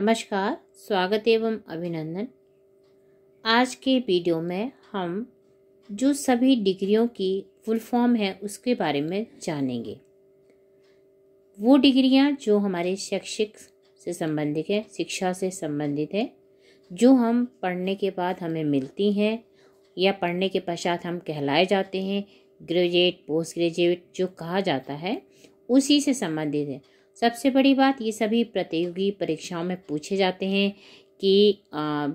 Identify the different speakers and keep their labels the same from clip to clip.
Speaker 1: नमस्कार स्वागत एवं अभिनंदन आज के वीडियो में हम जो सभी डिग्रियों की फुल फॉर्म है उसके बारे में जानेंगे वो डिग्रियां जो हमारे शैक्षिक से संबंधित है शिक्षा से संबंधित है जो हम पढ़ने के बाद हमें मिलती हैं या पढ़ने के पश्चात हम कहलाए जाते हैं ग्रेजुएट पोस्ट ग्रेजुएट जो कहा जाता है उसी से संबंधित है सबसे बड़ी बात ये सभी प्रतियोगी परीक्षाओं में पूछे जाते हैं कि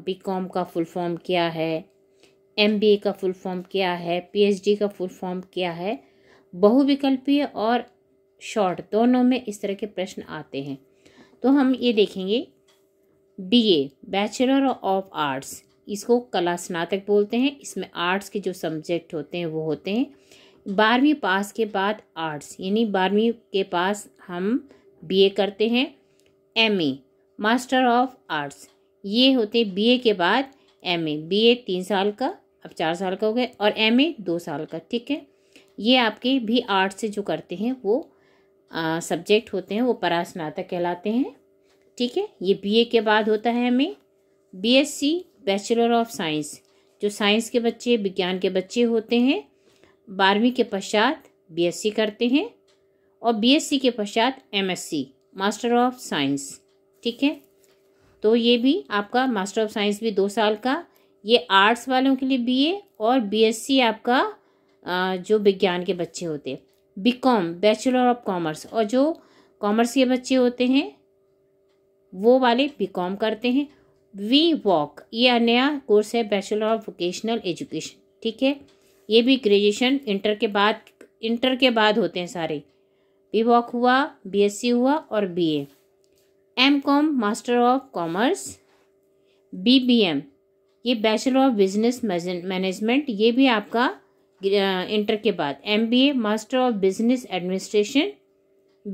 Speaker 1: बी कॉम का फुल फॉर्म क्या है एम बी ए का फुल फॉर्म क्या है पी एच डी का फुल फॉर्म क्या है बहुविकल्पीय और शॉर्ट दोनों में इस तरह के प्रश्न आते हैं तो हम ये देखेंगे B A bachelor of arts इसको कला स्नातक बोलते हैं इसमें आर्ट्स के जो सब्जेक्ट होते हैं वो होते हैं बारहवीं पास के बाद आर्ट्स यानी बारहवीं के पास हम बीए करते हैं एमए मास्टर ऑफ आर्ट्स ये होते बीए के बाद एमए बीए तीन साल का अब चार साल का हो गया और एमए दो साल का ठीक है ये आपके भी आर्ट्स से जो करते हैं वो सब्जेक्ट होते हैं वो परास्नातक कहलाते हैं ठीक है ये बीए के बाद होता है MA BSc bachelor of science जो साइंस के बच्चे विज्ञान के बच्चे होते हैं बारहवीं के पश्चात बीएससी करते हैं और बीएससी के पश्चात एमएससी मास्टर ऑफ साइंस ठीक है तो ये भी आपका मास्टर ऑफ साइंस भी दो साल का ये आर्ट्स वालों के लिए बीए और बीएससी आपका जो विज्ञान के बच्चे होते B BCom bachelor of commerce और जो कॉमर्स के बच्चे होते हैं वो वाले बीकॉम करते हैं वी वॉक ये नया कोर्स है बैचलर ऑफ वोकेशनल एजुकेशन ठीक है ये भी ग्रेजुएशन इंटर के बाद इंटर के बाद होते हैं सारे बीवॉक हुआ बीएससी हुआ और BA M Com master of commerce BBM ये बैचलर ऑफ बिजनेस मैनेजमेंट ये भी आपका इंटर के बाद M B A master of business administration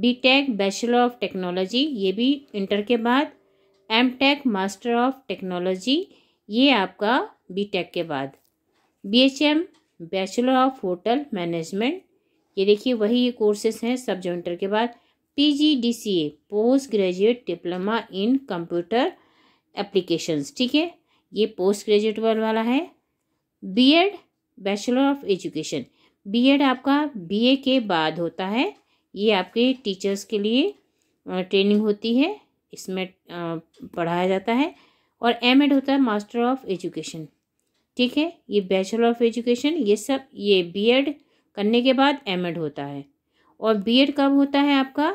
Speaker 1: B tech bachelor of technology ये भी इंटर के बाद M tech master of technology ये आपका बी टेक के बाद B H M bachelor of hotel management ये देखिए वही ये कोर्सेस हैं सब जॉइंटर के बाद PGDCA post graduate diploma in computer applications ठीक है ये पोस्ट ग्रेजुएट वाला है BEd bachelor of education BEd आपका बीए के बाद होता है ये आपके टीचर्स के लिए ट्रेनिंग होती है इसमें पढ़ाया जाता है और एमएड होता है मास्टर ऑफ एजुकेशन ठीक है ये बैचलर ऑफ एजुकेशन ये सब ये बीएड करने के बाद एम एड होता है और बी एड कब होता है आपका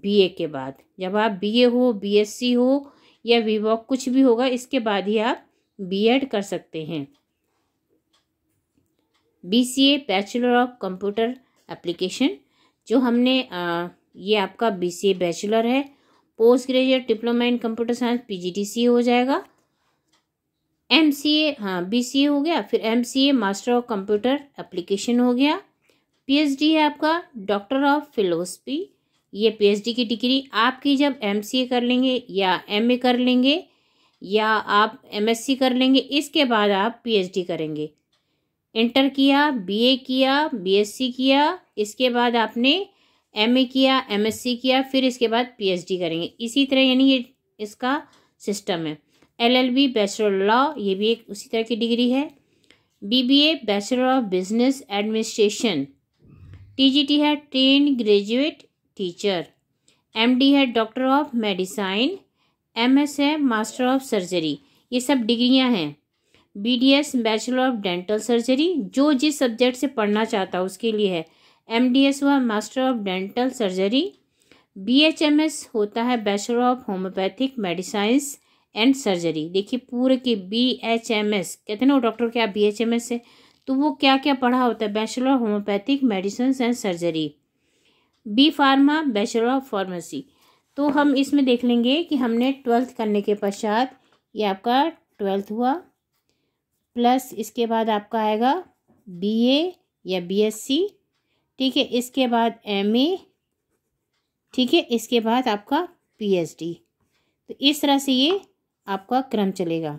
Speaker 1: बी ए के बाद जब आप बी ए हो बी एस सी हो या वी वॉक कुछ भी होगा इसके बाद ही आप बी एड कर सकते हैं B C A bachelor of computer application जो हमने आ, ये आपका बी सी ए बैचलर है post graduate diploma in computer science P G T C हो जाएगा एम सी ए हाँ बी सी ए हो गया फिर M C A master of computer application हो गया पीएचडी है आपका डॉक्टर ऑफ फिलोसफी ये पीएचडी की डिग्री आपकी जब एमसीए कर लेंगे या एमए कर लेंगे या आप एमएससी कर लेंगे इसके बाद आप पीएचडी करेंगे इंटर किया बीए किया बीएससी किया इसके बाद आपने एमए किया एमएससी किया फिर इसके बाद पीएचडी करेंगे इसी तरह यानी ये इसका सिस्टम है एलएलबी बैचलर ऑफ लॉ ये भी एक उसी तरह की डिग्री है BBA bachelor of business administration TGT है ट्रेन ग्रेजुएट टीचर एमडी है डॉक्टर ऑफ मेडिसाइन एमएस है मास्टर ऑफ सर्जरी ये सब डिग्रियां हैं BDS bachelor of dental surgery जो जिस सब्जेक्ट से पढ़ना चाहता उसके लिए है एमडीएस हुआ master of dental surgery BHMS होता है bachelor of homeopathic medicines and surgery देखिए पूरे की बीएचएमएस कहते हैं ना डॉक्टर क्या बीएचएमएस है तो वो क्या क्या पढ़ा होता है bachelor homeopathic medicine and surgery B pharma bachelor of pharmacy तो हम इसमें देख लेंगे कि हमने ट्वेल्थ करने के पश्चात ये आपका ट्वेल्थ हुआ प्लस इसके बाद आपका आएगा बीए या बीएससी ठीक है इसके बाद एमए ठीक है इसके बाद आपका पीएचडी तो इस तरह से ये आपका क्रम चलेगा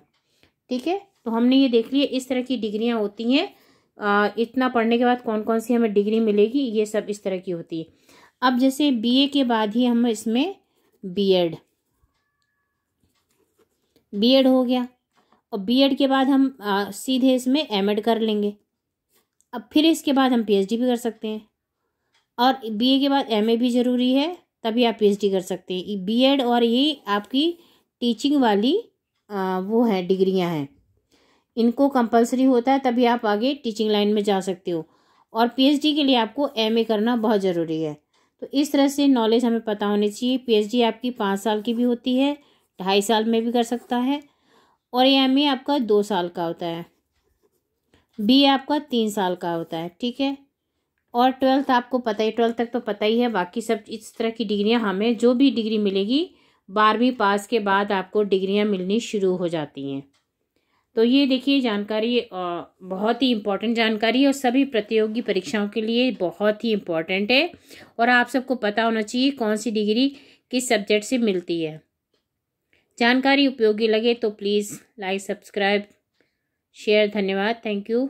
Speaker 1: ठीक है तो हमने ये देख लिया इस तरह की डिग्रियाँ होती हैं इतना पढ़ने के बाद कौन कौन सी हमें डिग्री मिलेगी ये सब इस तरह की होती है अब जैसे बी के बाद ही हम इसमें बी एड हो गया और एड के बाद हम आ, सीधे इसमें एड कर लेंगे अब फिर इसके बाद हम पीएचडी भी कर सकते हैं और ए के बाद ए भी ज़रूरी है तभी आप पीएचडी कर सकते हैं एड और ये आपकी टीचिंग वाली आ, वो है डिग्रियां हैं इनको कंपलसरी होता है तभी आप आगे टीचिंग लाइन में जा सकते हो और पीएचडी के लिए आपको एमए करना बहुत ज़रूरी है तो इस तरह से नॉलेज हमें पता होनी चाहिए पीएचडी आपकी पाँच साल की भी होती है ढाई साल में भी कर सकता है और ये एम आपका दो साल का होता है बी आपका तीन साल का होता है ठीक है और ट्वेल्थ आपको पता ही ट्वेल्थ तक तो पता ही है बाकी सब इस तरह की डिग्रियाँ हमें जो भी डिग्री मिलेगी बारहवीं पास के बाद आपको डिग्रियाँ मिलनी शुरू हो जाती हैं तो ये देखिए जानकारी बहुत ही इम्पॉर्टेंट जानकारी है और सभी प्रतियोगी परीक्षाओं के लिए बहुत ही इम्पॉर्टेंट है और आप सबको पता होना चाहिए कौन सी डिग्री किस सब्जेक्ट से मिलती है जानकारी उपयोगी लगे तो प्लीज़ लाइक सब्सक्राइब शेयर धन्यवाद थैंक यू